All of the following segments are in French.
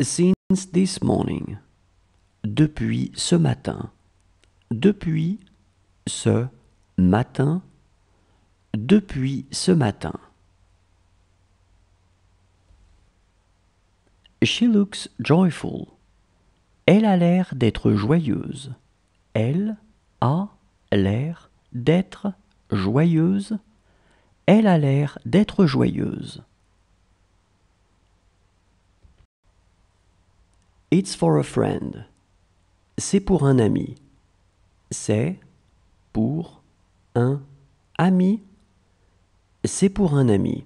Since this morning. Depuis ce matin. Depuis ce matin. Depuis ce matin. She looks joyful. Elle a l'air d'être joyeuse. Elle a l'air d'être joyeuse. Elle a l'air d'être joyeuse. It's for a friend. C'est pour un ami. C'est pour un ami. C'est pour un ami.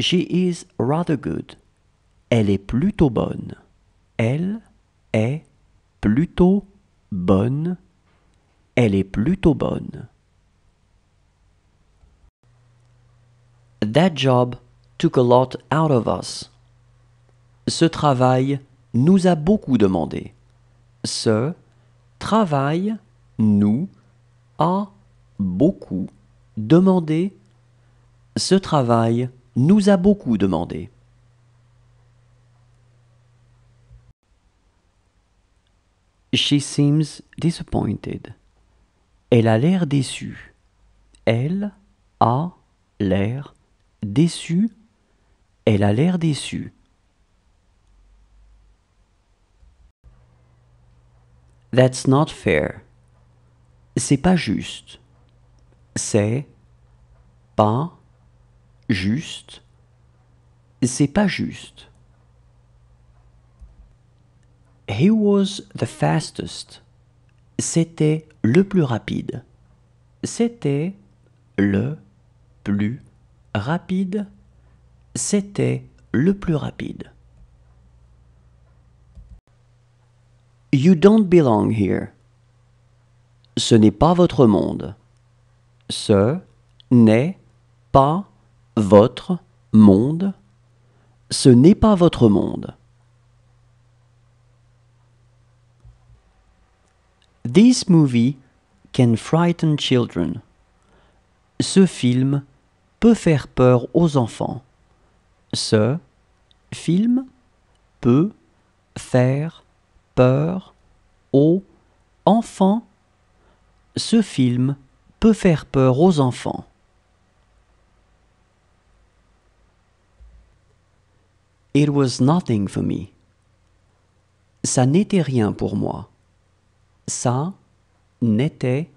She is rather good. Elle est plutôt bonne. Elle est plutôt bonne. Elle est plutôt bonne. That job took a lot out of us. Ce travail nous a beaucoup demandé. Ce travail nous a beaucoup demandé. Ce travail nous a beaucoup demandé. She seems disappointed. Elle a l'air déçue. Elle a l'air déçue. Elle a l'air déçue. That's not fair. C'est pas juste. C'est pas juste. C'est pas juste. He was the fastest. C'était le plus rapide. C'était le plus rapide. C'était le plus rapide. You don't belong here. Ce n'est pas votre monde. Ce n'est pas votre monde. Ce n'est pas votre monde. This movie can frighten children. Ce film peut faire peur aux enfants. Ce film peut faire peur aux oh, enfants. Ce film peut faire peur aux enfants. It was nothing for me. Ça n'était rien pour moi. Ça n'était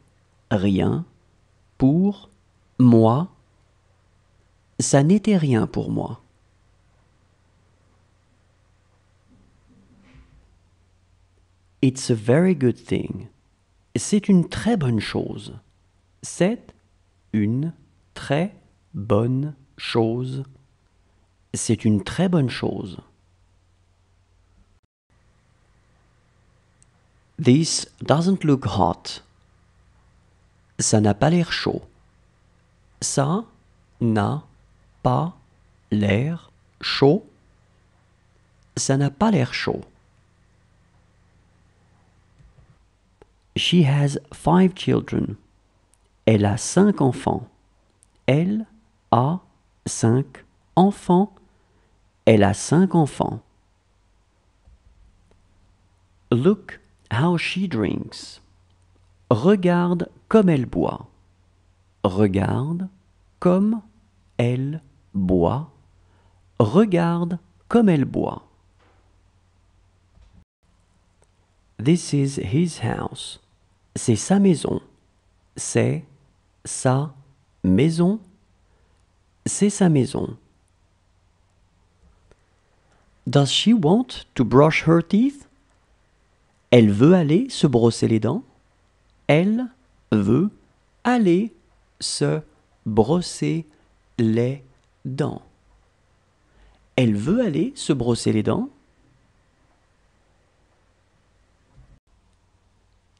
rien pour moi. Ça n'était rien pour moi. It's a very good thing. C'est une très bonne chose. C'est une très bonne chose. C'est une très bonne chose. This doesn't look hot. Ça n'a pas l'air chaud. Ça n'a pas l'air chaud. Ça n'a pas l'air chaud. She has five children. Elle a cinq enfants. Elle a cinq enfants. Elle a cinq enfants. Look how she drinks. Regarde comme elle boit. Regarde comme elle boit. Regarde comme elle boit. This is his house c'est sa maison. C'est sa maison. C'est sa maison. Does she want to brush her teeth? Elle veut aller se brosser les dents. Elle veut aller se brosser les dents. Elle veut aller se brosser les dents.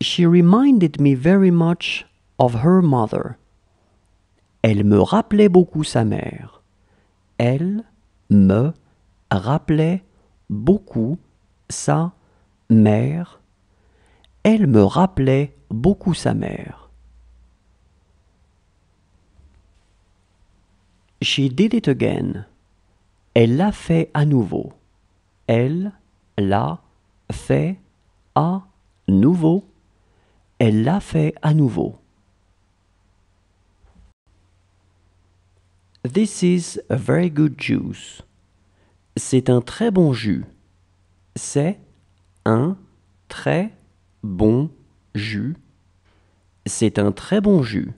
She reminded me very much of her mother. Elle me rappelait beaucoup sa mère. Elle me rappelait beaucoup sa mère. Elle me rappelait beaucoup sa mère. She did it again. Elle l'a fait à nouveau. Elle l'a fait à nouveau. Elle l'a fait à nouveau. This is a very good juice. C'est un très bon jus. C'est un très bon jus. C'est un très bon jus.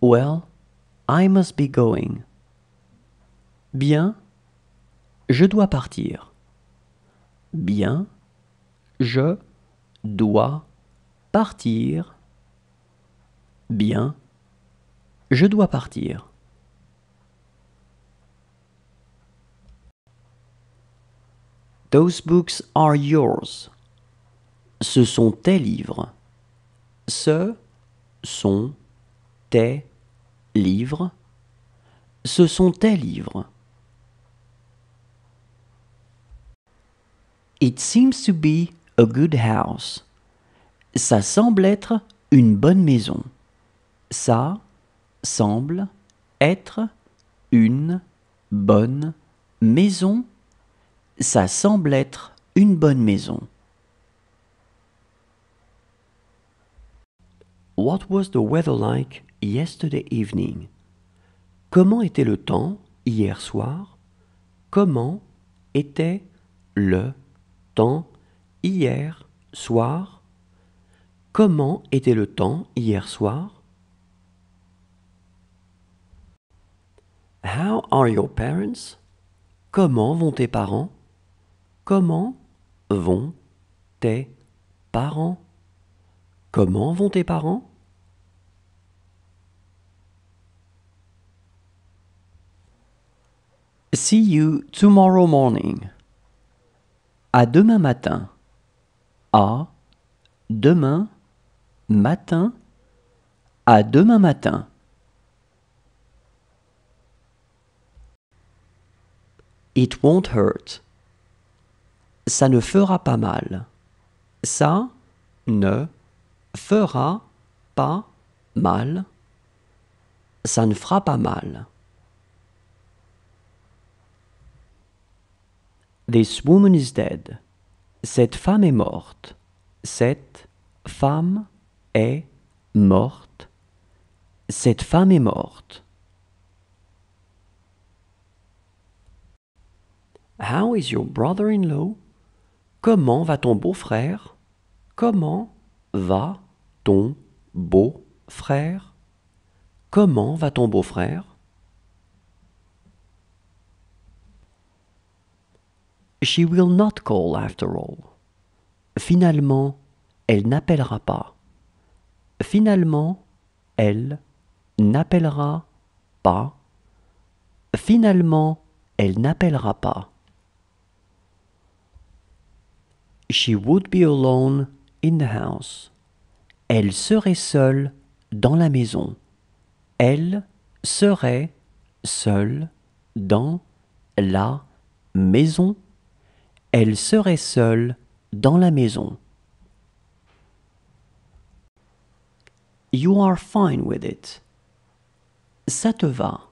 Well, I must be going. Bien, je dois partir. Bien, je dois partir. Bien. Je dois partir. Those books are yours. Ce sont tes livres. Ce sont tes livres. Ce sont tes livres. It seems to be a good house. Ça semble être une bonne maison. Ça semble être une bonne maison. Ça semble être une bonne maison. What was the weather like yesterday evening? Comment était le temps hier soir? Comment était le temps hier soir Comment était le temps hier soir How are your parents Comment vont tes parents Comment vont tes parents Comment vont tes parents See you tomorrow morning. À demain matin à demain matin à demain matin. It won't hurt. Ça ne fera pas mal. Ça ne fera pas mal. Ça ne fera pas mal. This woman is dead. Cette femme est morte. Cette femme est morte. Cette femme est morte. How is your brother-in-law? Comment va ton beau-frère? Comment va ton beau-frère? Comment va ton beau-frère? She will not call after all. Finalement, elle n'appellera pas. Finalement, elle n'appellera pas. Finalement, elle n'appellera pas. She would be alone in the house. Elle serait seule dans la maison. Elle serait seule dans la maison. Elle serait seule dans la maison. You are fine with it. Ça te va.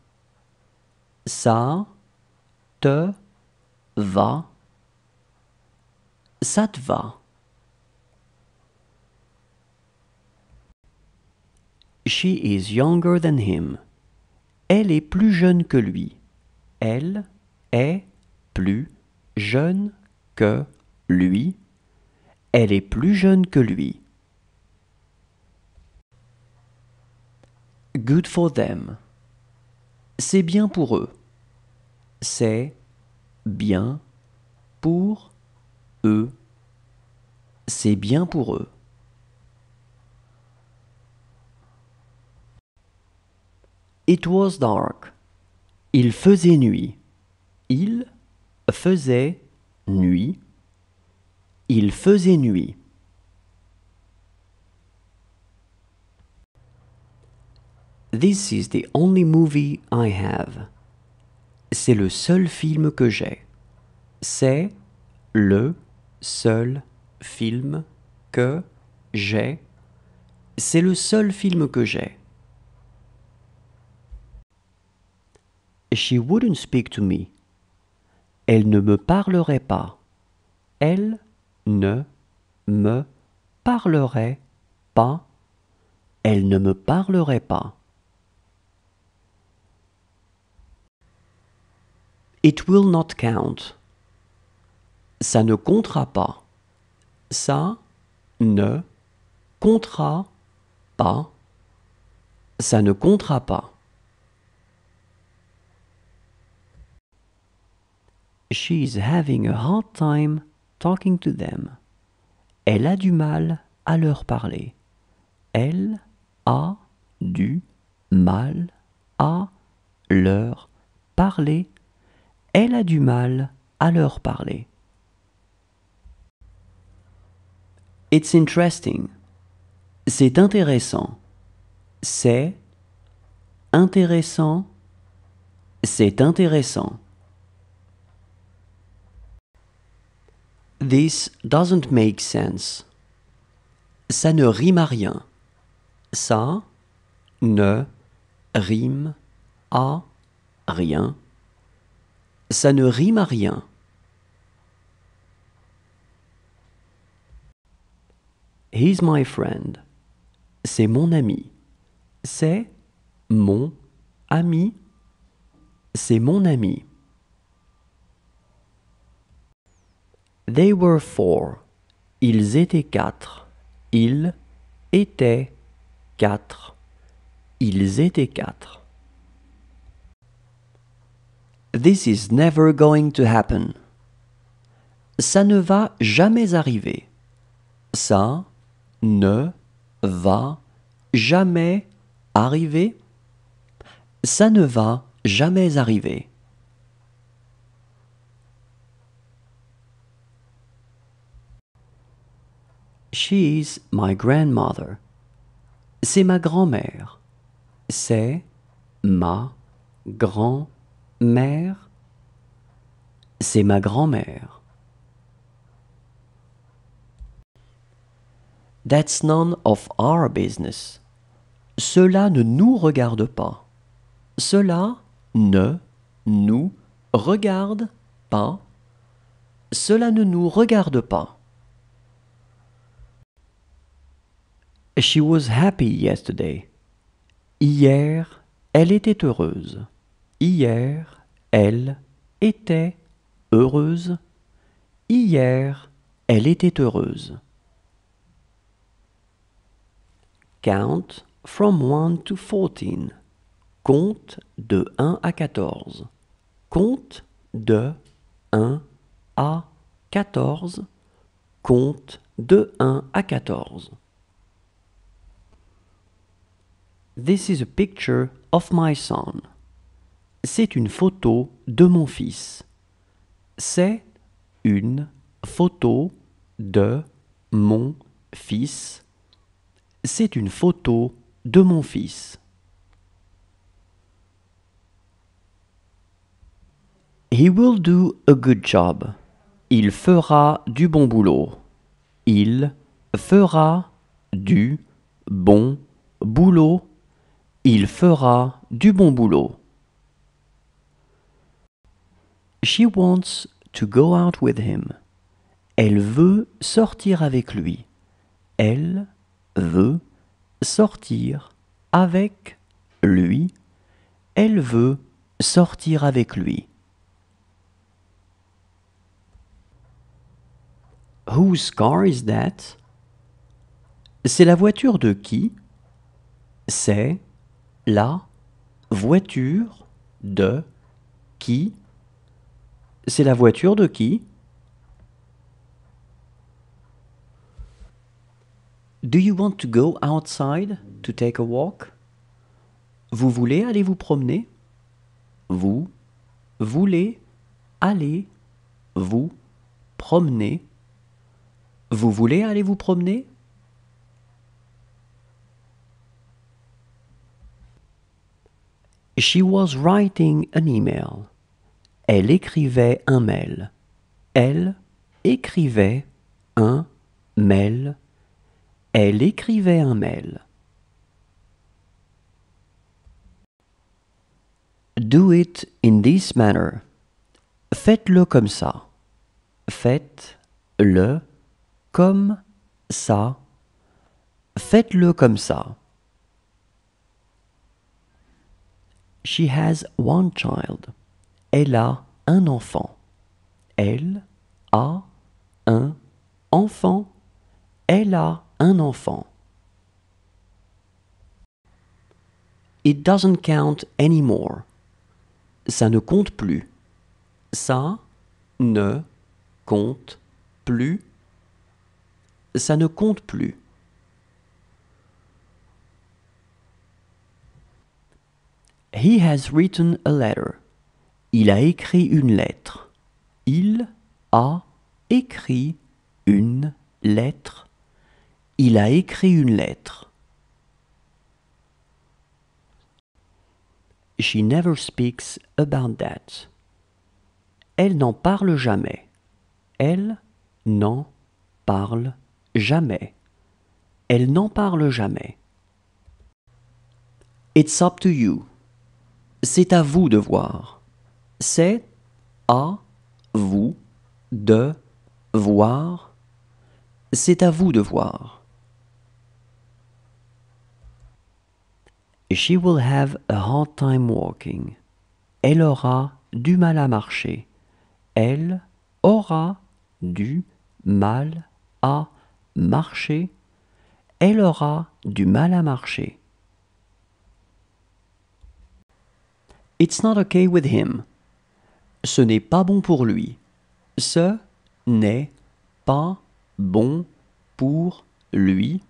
Ça te va. Ça te va. She is younger than him. Elle est plus jeune que lui. Elle est plus jeune que lui, elle est plus jeune que lui. Good for them. C'est bien pour eux. C'est bien pour eux. C'est bien pour eux. It was dark. Il faisait nuit. Il faisait nuit. Il faisait nuit. This is the only movie I have. C'est le seul film que j'ai. C'est le seul film que j'ai. C'est le seul film que j'ai. She wouldn't speak to me. Elle ne me parlerait pas. Elle ne me parlerait pas. Elle ne me parlerait pas. It will not count. Ça ne comptera pas. Ça ne comptera pas. Ça ne comptera pas. She's having a hard time talking to them. Elle a du mal à leur parler. Elle a du mal à leur parler. Elle a du mal à leur parler. It's interesting. C'est intéressant. C'est intéressant. C'est intéressant. This doesn't make sense. Ça ne rime à rien. Ça ne rime à rien. Ça ne rime à rien. He's my friend. C'est mon ami. C'est mon ami. C'est mon ami. They were four. Ils étaient quatre. Ils étaient quatre. Ils étaient quatre. This is never going to happen. Ça ne va jamais arriver. Ça ne va jamais arriver. Ça ne va jamais arriver. She's my grandmother. C'est ma grand-mère. C'est ma grand-mère. C'est ma grand-mère. That's none of our business. Cela ne nous regarde pas. Cela ne nous regarde pas. Cela ne nous regarde pas. She was happy yesterday. Hier, elle était heureuse. Hier, elle était heureuse. Hier, elle était heureuse. Count from 1 to 14. Compte de 1 à 14. Compte de 1 à 14. Compte de 1 à 14. This is a picture of my son. C'est une photo de mon fils. C'est une photo de mon fils. C'est une photo de mon fils. He will do a good job. Il fera du bon boulot. Il fera du bon boulot il fera du bon boulot. She wants to go out with him. Elle veut sortir avec lui. Elle veut sortir avec lui. Elle veut sortir avec lui. Whose car is that? C'est la voiture de qui? C'est la voiture de qui C'est la voiture de qui Do you want to go outside to take a walk Vous voulez aller vous promener Vous voulez aller vous promener Vous voulez aller vous promener She was writing an email. Elle écrivait un mail. Elle écrivait un mail. Elle écrivait un mail. Do it in this manner. Faites-le comme ça. Faites-le comme ça. Faites-le comme ça. She has one child. Elle a un enfant. Elle a un enfant. Elle a un enfant. It doesn't count anymore. Ça ne compte plus. Ça ne compte plus. Ça ne compte plus. He has written a letter. Il a écrit une lettre. Il a écrit une lettre. Il a écrit une lettre. She never speaks about that. Elle n'en parle jamais. Elle n'en parle jamais. Elle n'en parle jamais. It's up to you c'est à vous de voir. C'est à vous de voir. C'est à vous de voir. She will have a hard time walking. Elle aura du mal à marcher. Elle aura du mal à marcher. Elle aura du mal à marcher. It's not okay with him. Ce n'est pas bon pour lui. Ce n'est pas bon pour lui.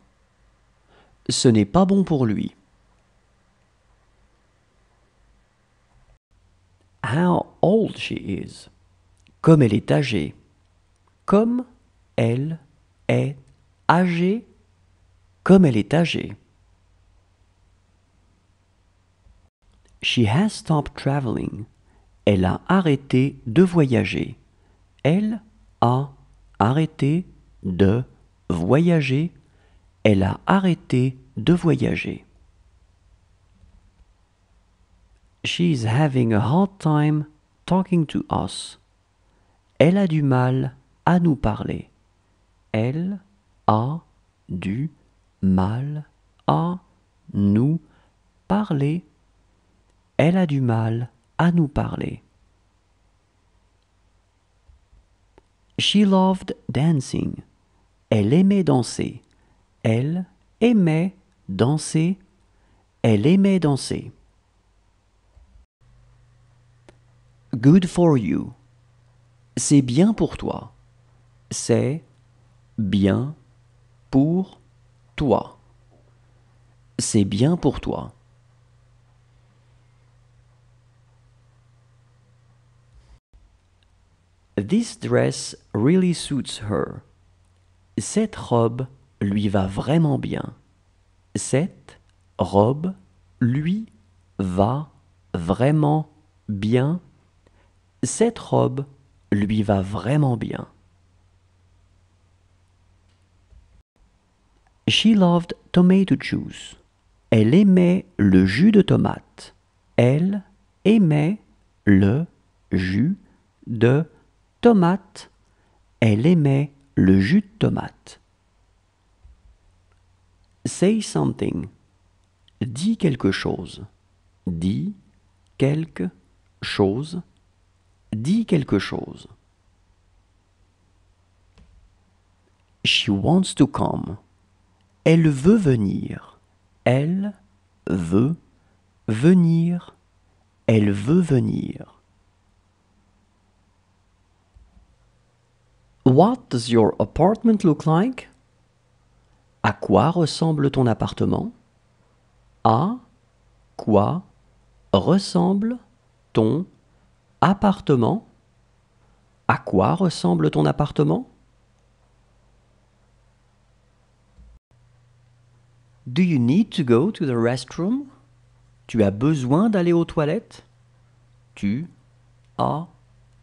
Ce n'est pas bon pour lui. How old she is. Comme elle est âgée. Comme elle est âgée. Comme elle est âgée. She has stopped traveling. Elle a arrêté de voyager. Elle a arrêté de voyager. Elle a arrêté de voyager. is having a hard time talking to us. Elle a du mal à nous parler. Elle a du mal à nous parler. Elle a du mal à nous parler. She loved dancing. Elle aimait danser. Elle aimait danser. Elle aimait danser. Good for you. C'est bien pour toi. C'est bien pour toi. C'est bien pour toi. This dress really suits her. Cette robe lui va vraiment bien. Cette robe lui va vraiment bien. Cette robe lui va vraiment bien. She loved tomato juice. Elle aimait le jus de tomate. Elle aimait le jus de tomate tomate. Elle aimait le jus de tomate. Say something. Dis quelque chose. Dis quelque chose. Dis quelque chose. She wants to come. Elle veut venir. Elle veut venir. Elle veut venir. What does your apartment look like? À quoi ressemble ton appartement? À quoi ressemble ton appartement? À quoi ressemble ton appartement? Do you need to go to the restroom? Tu as besoin d'aller aux toilettes? Tu as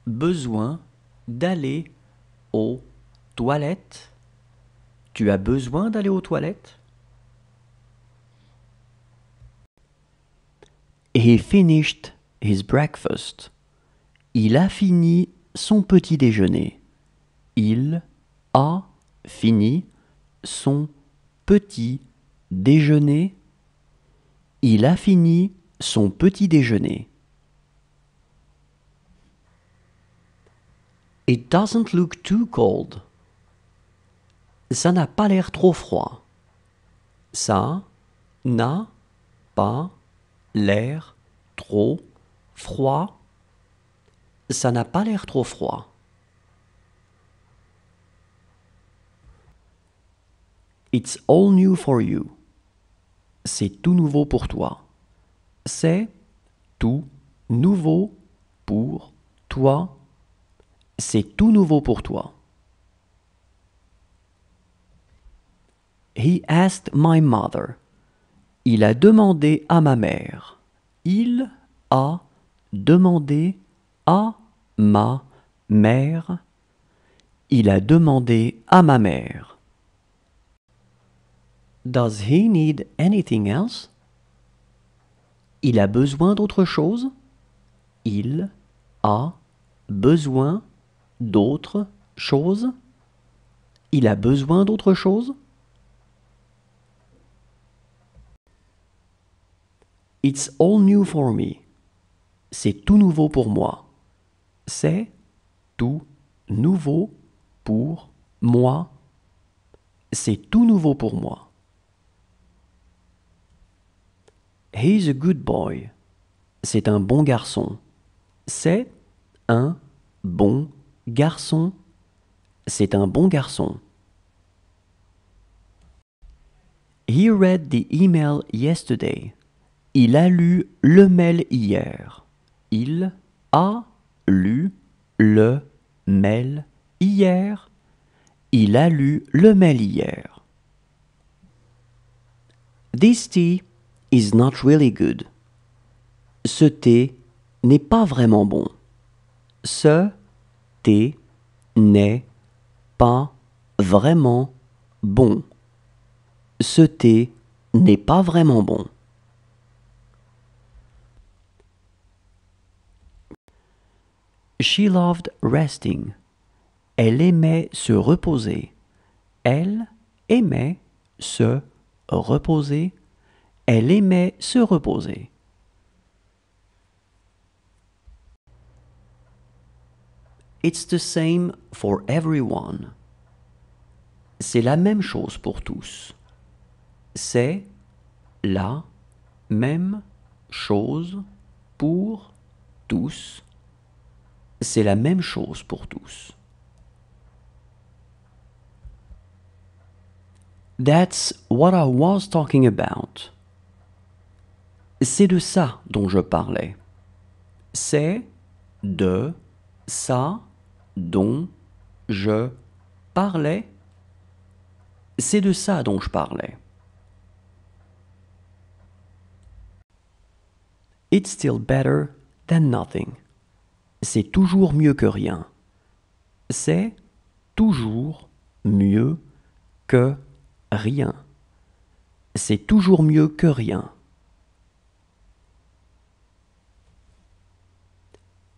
besoin d'aller aux toilettes aux toilettes Tu as besoin d'aller aux toilettes He finished his breakfast. Il a fini son petit déjeuner. Il a fini son petit déjeuner. Il a fini son petit déjeuner. It doesn't look too cold. Ça n'a pas l'air trop froid. Ça n'a pas l'air trop froid. Ça n'a pas l'air trop froid. It's all new for you. C'est tout nouveau pour toi. C'est tout nouveau pour toi c'est tout nouveau pour toi. He asked my mother. Il a demandé à ma mère. Il a demandé à ma mère. Il a demandé à ma mère. Does he need anything else? Il a besoin d'autre chose? Il a besoin d'autres choses Il a besoin d'autres choses It's all new for me. C'est tout nouveau pour moi. C'est tout nouveau pour moi. C'est tout nouveau pour moi. He's a good boy. C'est un bon garçon. C'est un bon garçon Garçon, c'est un bon garçon. He read the email yesterday. Il a lu le mail hier. Il a lu le mail hier. Il a lu le mail hier. This tea is not really good. Ce thé n'est pas vraiment bon. Ce thé n'est pas vraiment bon. Ce thé n'est pas vraiment bon. She loved resting. Elle aimait se reposer. Elle aimait se reposer. Elle aimait se reposer. It's the same for everyone. C'est la même chose pour tous. C'est la même chose pour tous. C'est la même chose pour tous. That's what I was talking about. C'est de ça dont je parlais. C'est de ça dont je parlais C'est de ça dont je parlais. It's still better than nothing. C'est toujours mieux que rien. C'est toujours mieux que rien. C'est toujours mieux que rien.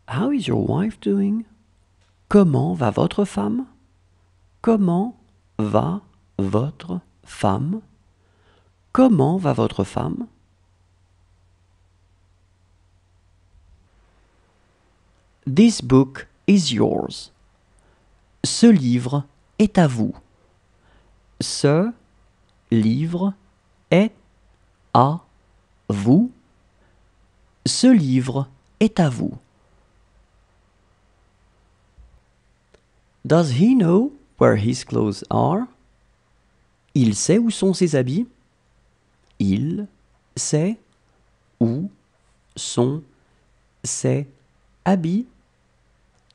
How is your wife doing? Comment va votre femme Comment va votre femme Comment va votre femme This book is yours. Ce livre est à vous. Ce livre est à vous. Ce livre est à vous. Does he know where his clothes are? Il sait où sont ses habits. Il sait où sont ses habits.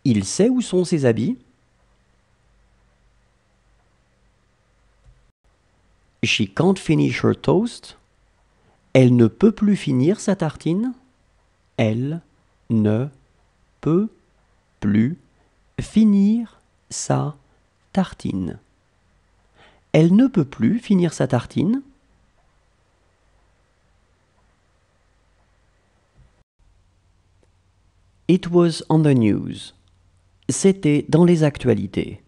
Il sait où sont ses habits. She can't finish her toast. Elle ne peut plus finir sa tartine. Elle ne peut plus finir sa tartine. Elle ne peut plus finir sa tartine. It was on the news. C'était dans les actualités.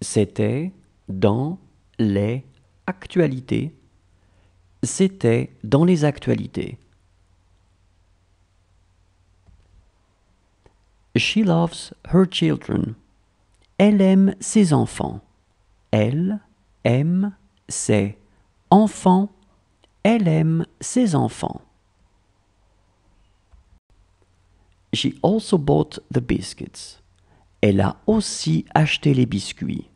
C'était dans les actualités. C'était dans les actualités. She loves her children. Elle aime ses enfants. Elle aime ses enfants. Elle aime ses enfants. She also bought the biscuits. Elle a aussi acheté les biscuits.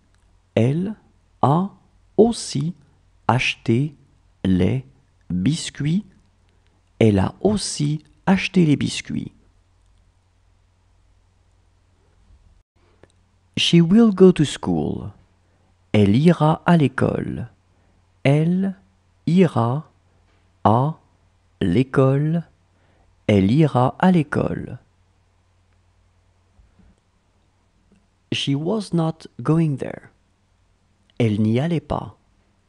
Elle a aussi acheté les biscuits. Elle a aussi acheté les biscuits. She will go to school. Elle ira à l'école. Elle ira à l'école. Elle ira à l'école. She was not going there. Elle n'y allait pas.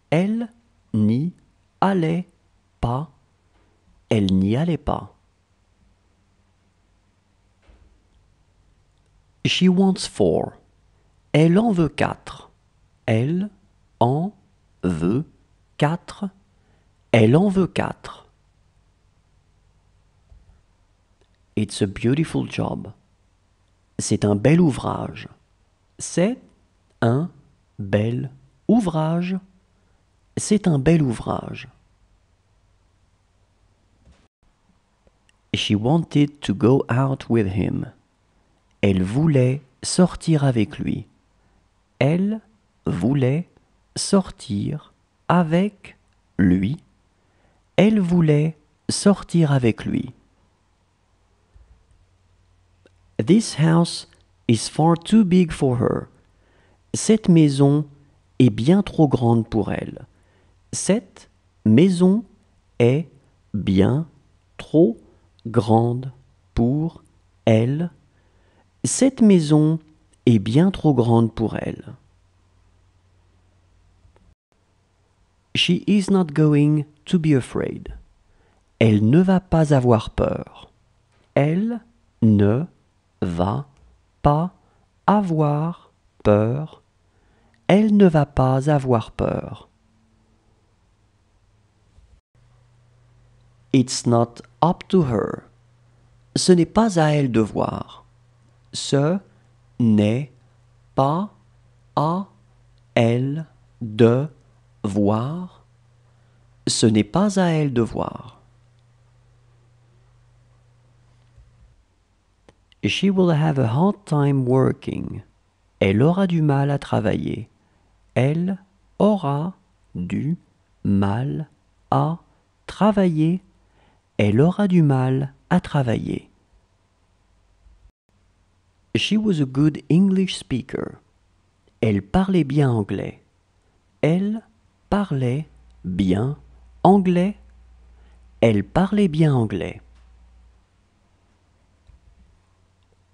Elle n'y allait pas. Elle n'y allait pas. She wants four. Elle en veut quatre. Elle en veut quatre. Elle en veut quatre. It's a beautiful job. C'est un bel ouvrage. C'est un bel ouvrage. C'est un bel ouvrage. She wanted to go out with him. Elle voulait sortir avec lui. Elle voulait sortir avec lui. Elle voulait sortir avec lui. This house is far too big for her. Cette maison est bien trop grande pour elle. Cette maison est bien trop grande pour elle. Cette maison est bien trop grande pour elle. She is not going to be afraid. Elle ne va pas avoir peur. Elle ne va pas avoir peur. Elle ne va pas avoir peur. It's not up to her. Ce n'est pas à elle de voir. Ce n'est pas à elle de voir, ce n'est pas à elle de voir. She will have a hard time working. Elle aura du mal à travailler. Elle aura du mal à travailler. Elle aura du mal à travailler. She was a good English speaker. Elle parlait bien anglais. Elle parlait bien anglais. Elle parlait bien anglais.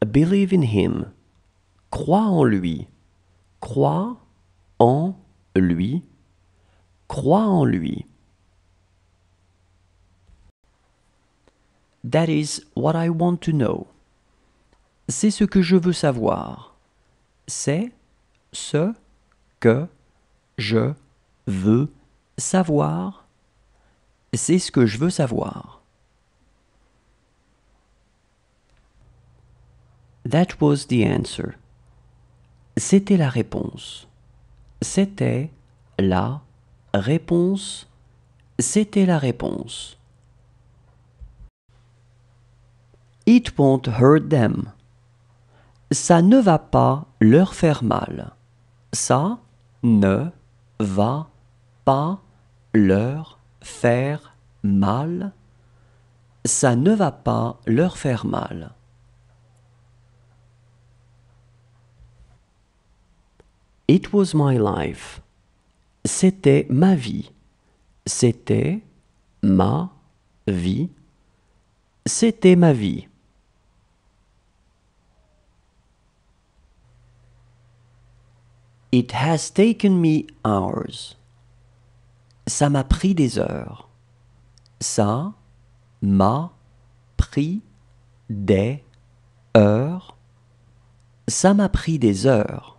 Believe in him. Crois en lui. Crois en lui. Crois en lui. That is what I want to know c'est ce que je veux savoir. C'est ce que je veux savoir. C'est ce que je veux savoir. That was the answer. C'était la réponse. C'était la réponse. C'était la réponse. It won't hurt them ça ne va pas leur faire mal. Ça ne va pas leur faire mal. Ça ne va pas leur faire mal. It was my life. C'était ma vie. C'était ma vie. C'était ma vie. It has taken me hours. Ça m'a pris des heures. Ça m'a pris des heures. Ça m'a pris des heures.